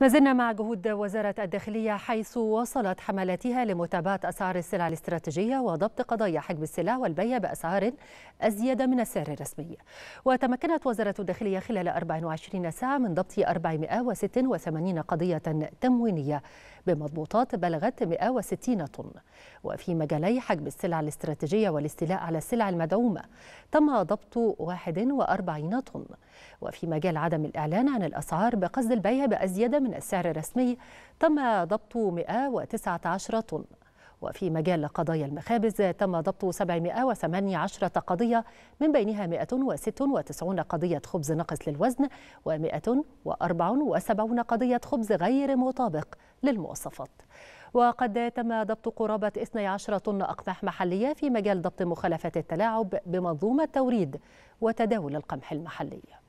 ما زلنا مع جهود وزارة الداخلية حيث وصلت حملاتها لمتابعة أسعار السلع الاستراتيجية وضبط قضايا حجب السلع والبيع بأسعار أزيد من السعر الرسمي وتمكنت وزارة الداخلية خلال 24 ساعة من ضبط 486 قضية تموينية بمضبوطات بلغت 160 طن وفي مجالي حجب السلع الاستراتيجية والاستيلاء على السلع المدعومة تم ضبط 41 طن وفي مجال عدم الإعلان عن الأسعار بقصد البيع بأزيد من من السعر الرسمي تم ضبط 119 طن وفي مجال قضايا المخابز تم ضبط 718 قضية من بينها 196 قضية خبز ناقص للوزن و174 قضية خبز غير مطابق للمواصفات وقد تم ضبط قرابة 12 طن أقمح محلية في مجال ضبط مخالفات التلاعب بمنظومة توريد وتداول القمح المحلي